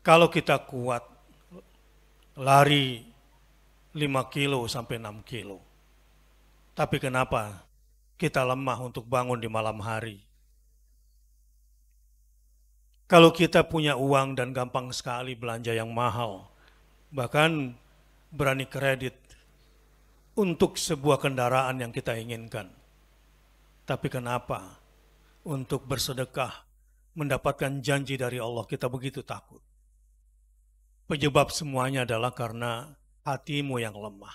Kalau kita kuat, lari 5 kilo sampai 6 kilo. Tapi kenapa kita lemah untuk bangun di malam hari? Kalau kita punya uang dan gampang sekali belanja yang mahal, bahkan berani kredit untuk sebuah kendaraan yang kita inginkan. Tapi kenapa untuk bersedekah mendapatkan janji dari Allah kita begitu takut? Penyebab semuanya adalah karena hatimu yang lemah.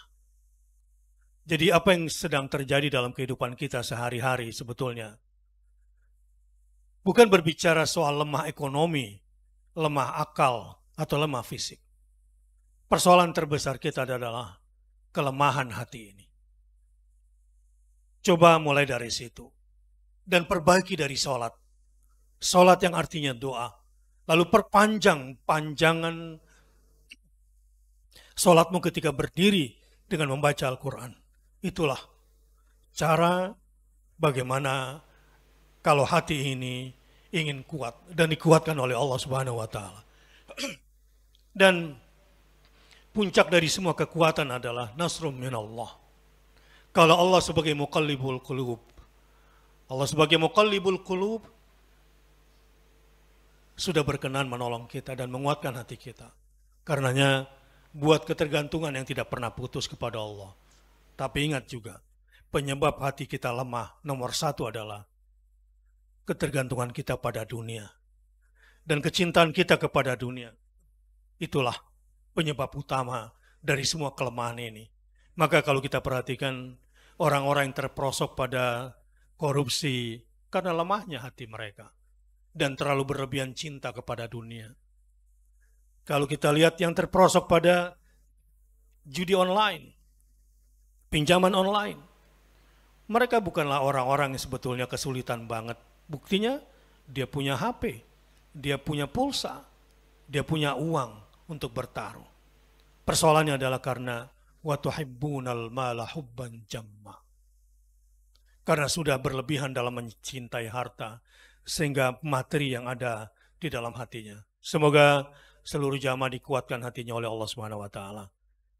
Jadi apa yang sedang terjadi dalam kehidupan kita sehari-hari sebetulnya? Bukan berbicara soal lemah ekonomi, lemah akal, atau lemah fisik. Persoalan terbesar kita adalah kelemahan hati ini. Coba mulai dari situ. Dan perbaiki dari sholat. Sholat yang artinya doa. Lalu perpanjang panjangan Sholatmu ketika berdiri dengan membaca Al-Quran. Itulah cara bagaimana kalau hati ini ingin kuat dan dikuatkan oleh Allah Subhanahu wa taala. Dan puncak dari semua kekuatan adalah nasrum min Allah. Kalau Allah sebagai muqallibul qulub. Allah sebagai muqallibul qulub sudah berkenan menolong kita dan menguatkan hati kita. Karenanya buat ketergantungan yang tidak pernah putus kepada Allah. Tapi ingat juga, penyebab hati kita lemah nomor satu adalah ketergantungan kita pada dunia dan kecintaan kita kepada dunia. Itulah penyebab utama dari semua kelemahan ini. Maka kalau kita perhatikan orang-orang yang terperosok pada korupsi karena lemahnya hati mereka dan terlalu berlebihan cinta kepada dunia kalau kita lihat yang terperosok pada judi online, pinjaman online, mereka bukanlah orang-orang yang sebetulnya kesulitan banget. Buktinya dia punya HP, dia punya pulsa, dia punya uang untuk bertaruh. Persoalannya adalah karena watuhibbunal mala hubban jamma. Karena sudah berlebihan dalam mencintai harta sehingga materi yang ada di dalam hatinya. Semoga seluruh jamaah dikuatkan hatinya oleh Allah Subhanahu wa taala.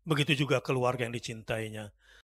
Begitu juga keluarga yang dicintainya.